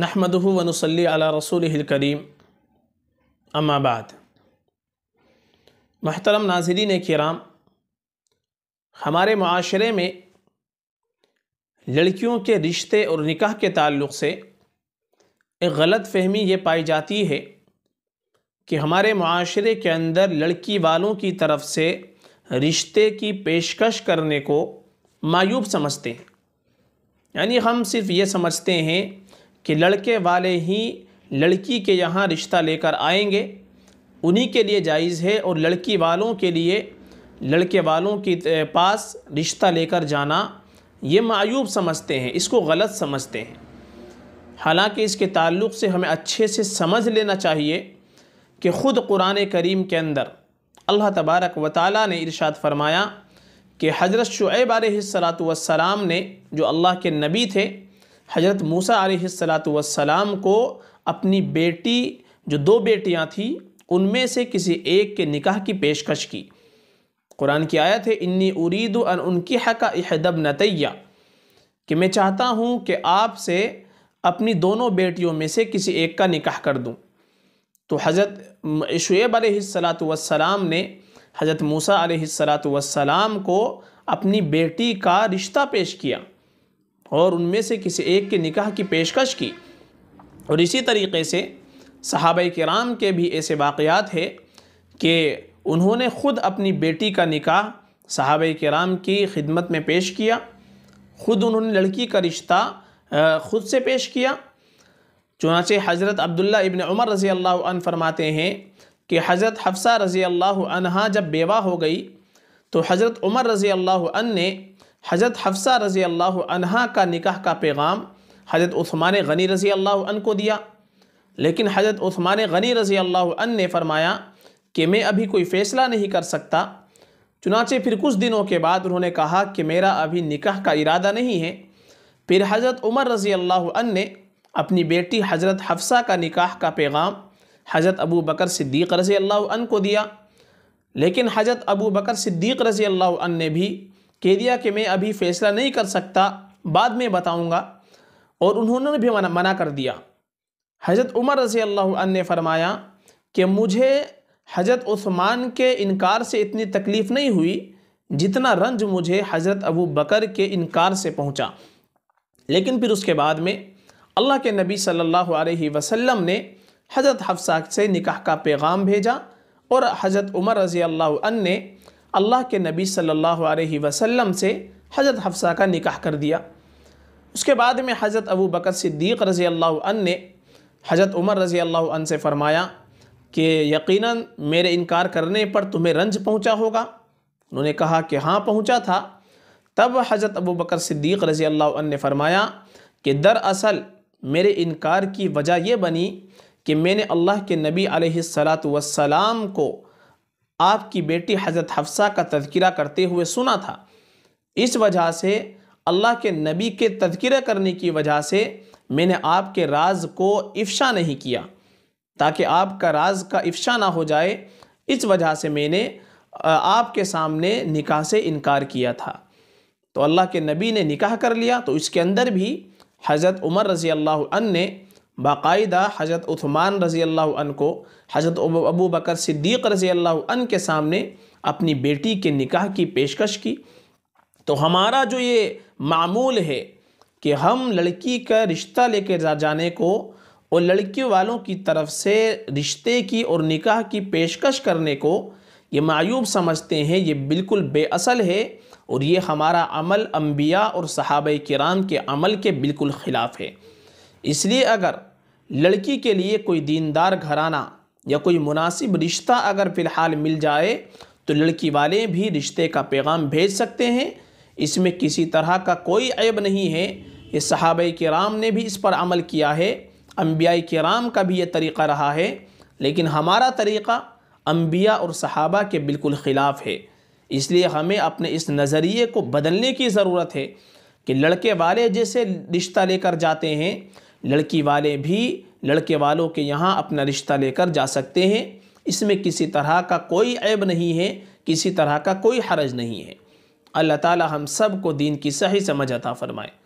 नहमदहू वनसली अला रसूल करीम अम्माबाद महतरम नाजरीन कराम हमारे माशरे में लड़कियों के रिश्ते और निकाह के ताल्लुक़ से एक गलत फहमी ये पाई जाती है कि हमारे माशरे के अंदर लड़की वालों की तरफ से रिश्ते की पेशकश करने को मायूब समझते हैं यानी हम सिर्फ ये समझते हैं कि लड़के वाले ही लड़की के यहाँ रिश्ता लेकर आएंगे उन्हीं के लिए जायज़ है और लड़की वालों के लिए लड़के वालों के पास रिश्ता लेकर जाना ये मायूब समझते हैं इसको गलत समझते हैं हालांकि इसके ताल्लुक़ से हमें अच्छे से समझ लेना चाहिए कि ख़ुद कुरान करीम के अंदर अल्लाह तबारक व ताली ने इरशाद फरमाया कि हज़रत शुएब सलात वसलाम ने जो अल्लाह के नबी थे हज़रत मूसा आलतम को अपनी बेटी जो दो बेटियाँ थीं उनमें से किसी एक के निकाह की पेशकश की कुरान की आयत है इन्नी उरीद अन उनकी हका अहदब नतैया कि मैं चाहता हूँ कि आपसे अपनी दोनों बेटियों में से किसी एक का निकाह कर दूँ तो हज़रत शुएब आलतम ने हज़रत मूसा आलतम को अपनी बेटी का रिश्ता पेश किया और उनमें से किसी एक के निकाह की पेशकश की और इसी तरीके से सहाब कराम के भी ऐसे वाक़ात है कि उन्होंने ख़ुद अपनी बेटी का निकाह सहाब कराम की खिदमत में पेश किया ख़ुद उन्होंने लड़की का रिश्ता ख़ुद से पेश किया चुनाचे हज़रत अब्दुल्ला इबन उमर रज़ी अल्लाह फरमाते हैं कि हज़रत हफ्सा रज़ी अल्लाह जब बेवा हो गई तो हज़रत उमर रज़ी अल्लाह ने हज़रत हफ्सा रज़ी अल्लाह अनहा का निकाह का पैगाम हज़रत उस्मान गनी रज़ी अल्लाह अन को दिया लेकिन हज़रत उस्मान गनी रज़ी अल्लाह अन ने फरमाया कि मैं अभी कोई फ़ैसला नहीं कर सकता चुनाचे फिर कुछ दिनों के बाद उन्होंने कहा कि मेरा अभी निकाह का इरादा नहीं है फिर हज़रत उमर रज़ी अल्लाह अन ने अपनी बेटी हज़रत हफ्सा का निकाह का पैगाम हज़रत अबू बकर सिद्दीक़ रज़ी अल्लाह अन को दिया लेकिन हज़रत अबू बकर सिद्दीक़ रज़ी अल्लाह अन ने भी कह दिया कि मैं अभी फ़ैसला नहीं कर सकता बाद में बताऊँगा और उन्होंने भी मना मना कर दिया हज़रत उमर रसी अल्लाह ने फरमाया कि मुझे हज़रत उस्मान के इनकार से इतनी तकलीफ़ नहीं हुई जितना रंज मुझे हज़रत अबू बकर के इनकार से पहुंचा लेकिन फिर उसके बाद में अल्लाह के नबी सल्लल्लाहु अलैहि वसल्लम ने हज़रत हफ्सा से निकाह का पैगाम भेजा और हज़रत उमर रज़ी अल्लाह ने अल्लाह के नबी सल्लल्लाहु अलैहि वसल्लम से हज़रत हफ्सा का निकाह कर दिया उसके बाद में हज़रत अबू बकर सिद्दीक़ रज़ी अल्लाह ने हज़रत उमर रज़ी अल्लाह से फ़रमाया कि यकीनन मेरे इनकार करने पर तुम्हें रंज पहुंचा होगा उन्होंने कहा कि हाँ पहुंचा था तब हज़रत अबू बकर सिद्दीक़ रज़ी अल्लाह ने फ़रमाया कि दरअसल मेरे इनकार की वजह यह बनी कि मैंने अल्लाह के नबी सलात वसलाम को आपकी बेटी हज़रत हफ्सा का तذकिरा करते हुए सुना था इस वजह से अल्लाह के नबी के तذकिरा करने की वजह से मैंने आपके राज को इफ़ा नहीं किया ताकि आपका राज का इफ़ा ना हो जाए इस वजह से मैंने आपके सामने निकाह से इनकार किया था तो अल्लाह के नबी ने निकाह कर लिया तो इसके अंदर भी हज़रत उमर रज़ी अल्लाह ने बाकायदा हज़रत उस्मान रज़ी अल्लाह को हज़रत अबू बकर सिद्दीक़ रज़ी अल्लाह के सामने अपनी बेटी के निकाह की पेशकश की तो हमारा जो ये मामूल है कि हम लड़की का रिश्ता लेकर जाने को और लड़की वालों की तरफ से रिश्ते की और निकाह की पेशकश करने को ये मायूब समझते हैं ये बिल्कुल बेअसल है और ये हमारा अमल अम्बिया और सहाब कराम के अमल के बिल्कुल ख़िलाफ़ है इसलिए अगर लड़की के लिए कोई दीनदार घराना या कोई मुनासिब रिश्ता अगर फ़िलहाल मिल जाए तो लड़की वाले भी रिश्ते का पैगाम भेज सकते हैं इसमें किसी तरह का कोई ऐब नहीं है ये सहाब राम ने भी इस पर अमल किया है अम्बिया राम का भी ये तरीक़ा रहा है लेकिन हमारा तरीक़ा अम्बिया और सहाबा के बिल्कुल ख़िलाफ़ है इसलिए हमें अपने इस नज़रिए को बदलने की ज़रूरत है कि लड़के वाले जैसे रिश्ता लेकर जाते हैं लड़की वाले भी लड़के वालों के यहाँ अपना रिश्ता लेकर जा सकते हैं इसमें किसी तरह का कोई ऐब नहीं है किसी तरह का कोई हरज नहीं है अल्लाह ताला हम सब को दीन की सही समझ अता फ़रमाए